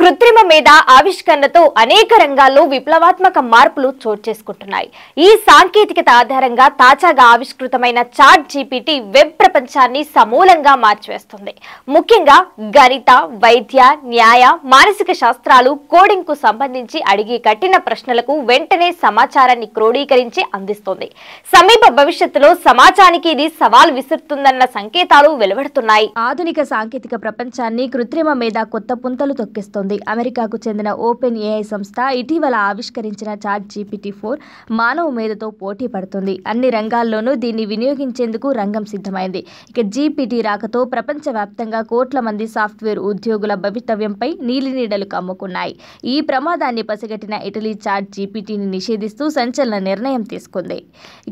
కృత్రిమ మీద ఆవిష్కరణతో అనేక రంగాల్లో విప్లవాత్మక మార్పులు చోటు చేసుకుంటున్నాయి ఈ సాంకేతికత ఆధారంగా తాజాగా ఆవిష్కృతమైన చాట్ జీపీటీ వెబ్ ప్రపంచాన్ని సమూలంగా మార్చివేస్తుంది ముఖ్యంగా గణిత వైద్య న్యాయ మానసిక శాస్త్రాలు కోడింగ్ కు సంబంధించి అడిగి కట్టిన ప్రశ్నలకు వెంటనే సమాచారాన్ని క్రోడీకరించి అందిస్తుంది సమీప భవిష్యత్తులో సమాజానికి ఇది సవాల్ విసురుతుందన్న సంకేతాలు వెలువడుతున్నాయి ఆధునిక సాంకేతిక ప్రపంచాన్ని కృత్రిమ మీద కొత్త పుంతలు తొక్కిస్తుంది చేస్తోంది అమెరికాకు చెందిన ఓపెన్ ఏఐ సంస్థ ఇటీవల ఆవిష్కరించిన చాట్ జీపీటీ ఫోర్ మానవ మేధతో పోటీ పడుతుంది అన్ని రంగాల్లోనూ దీన్ని వినియోగించేందుకు రంగం సిద్ధమైంది ఇక జీపీటీ రాకతో ప్రపంచవ్యాప్తంగా కోట్ల మంది సాఫ్ట్వేర్ ఉద్యోగుల భవితవ్యంపై నీలినీడలు కమ్ముకున్నాయి ఈ ప్రమాదాన్ని పసిగట్టిన ఇటలీ చాట్ జీపీటీని నిషేధిస్తూ సంచలన నిర్ణయం తీసుకుంది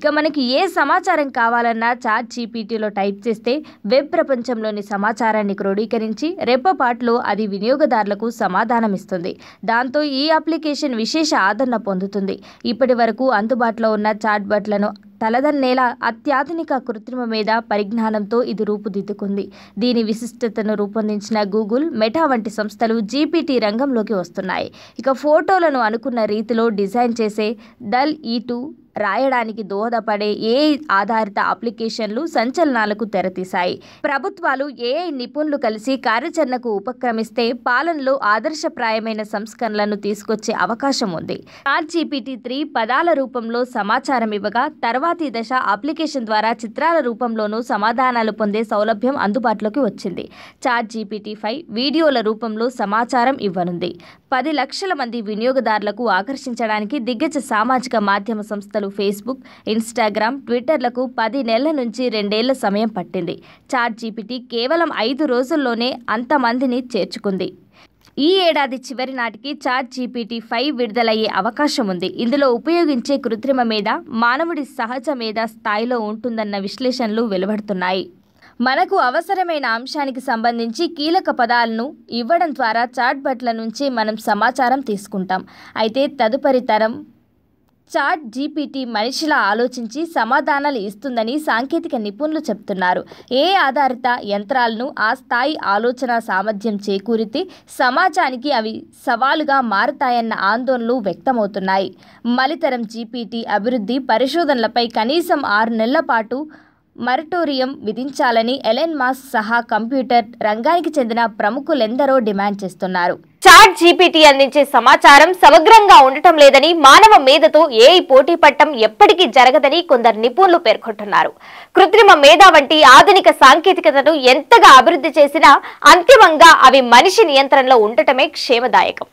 ఇక మనకి ఏ సమాచారం కావాలన్నా చాట్ జీపీటీలో టైప్ చేస్తే వెబ్ ప్రపంచంలోని సమాచారాన్ని క్రోడీకరించి రెప్పపాట్లో అది వినియోగదారులకు సమాధానమిస్తుంది దాంతో ఈ అప్లికేషన్ విశేష ఆదరణ పొందుతుంది ఇప్పటి వరకు అందుబాటులో ఉన్న చాట్బట్లను తలదన్నేలా అత్యాధునిక కృత్రిమ మీద పరిజ్ఞానంతో ఇది రూపుదిద్దుకుంది దీని విశిష్టతను రూపొందించిన గూగుల్ మెటా వంటి సంస్థలు జీపీటీ రంగంలోకి వస్తున్నాయి ఇక ఫోటోలను అనుకున్న రీతిలో డిజైన్ చేసే డల్ ఈ టూ రాయడానికి దోహదపడే ఏ ఆధారిత అప్లికేషన్లు సంచలనాలకు తెరతీశాయి ప్రభుత్వాలు ఏఐ నిపుణులు కలిసి కార్యాచరణకు ఉపక్రమిస్తే పాలనలో ఆదర్శప్రాయమైన సంస్కరణలను తీసుకొచ్చే అవకాశం ఉంది చాట్ జీపీటీ త్రీ పదాల రూపంలో సమాచారం ఇవ్వగా తర్వాతి దశ అప్లికేషన్ ద్వారా చిత్రాల రూపంలోనూ సమాధానాలు పొందే సౌలభ్యం అందుబాటులోకి వచ్చింది చాట్ జీపీటీ ఫైవ్ వీడియోల రూపంలో సమాచారం ఇవ్వనుంది పది లక్షల మంది వినియోగదారులకు ఆకర్షించడానికి దిగ్గజ సామాజిక మాధ్యమ సంస్థలు ఫేస్బుక్ ఇన్స్టాగ్రామ్ ట్విట్టర్లకు పది నెలల నుంచి రెండేళ్ల సమయం పట్టింది చాట్ జీపీటీ కేవలం ఐదు రోజుల్లోనే అంతమందిని చేర్చుకుంది ఈ ఏడాది చివరి నాటికి చాట్ జీపీటీ ఫైవ్ విడుదలయ్యే అవకాశం ఉంది ఇందులో ఉపయోగించే కృత్రిమ మీద మానవుడి సహజ మీద స్థాయిలో ఉంటుందన్న విశ్లేషణలు వెలువడుతున్నాయి మనకు అవసరమైన అంశానికి సంబంధించి కీలక పదాలను ఇవ్వడం ద్వారా చాట్ బట్ల నుంచి మనం సమాచారం తీసుకుంటాం అయితే తదుపరి తరం చాట్ జీపీటీ మనిషిలా ఆలోచించి సమాధానాలు ఇస్తుందని సాంకేతిక నిపుణులు చెప్తున్నారు ఏ ఆధారిత యంత్రాలను ఆ స్థాయి ఆలోచన సామర్థ్యం చేకూరితే సమాజానికి అవి సవాలుగా మారుతాయన్న ఆందోళనలు వ్యక్తమవుతున్నాయి మలితరం జీపీటీ అభివృద్ధి పరిశోధనలపై కనీసం ఆరు నెలల పాటు మరటోరియం విధించాలని ఎలెన్ మాస్ సహా కంప్యూటర్ రంగానికి చెందిన ప్రముఖులెందరో డిమాండ్ చేస్తున్నారు చాట్ జీపీటీ అందించే సమాచారం సమగ్రంగా ఉండటం లేదని మానవ మేధతో ఏఐ పోటీ పట్టం ఎప్పటికీ జరగదని కొందరు నిపుణులు పేర్కొంటున్నారు కృత్రిమ మేధ వంటి ఆధునిక సాంకేతికతను ఎంతగా అభివృద్ధి చేసినా అంతిమంగా అవి మనిషి నియంత్రణలో ఉండటమే క్షేమదాయకం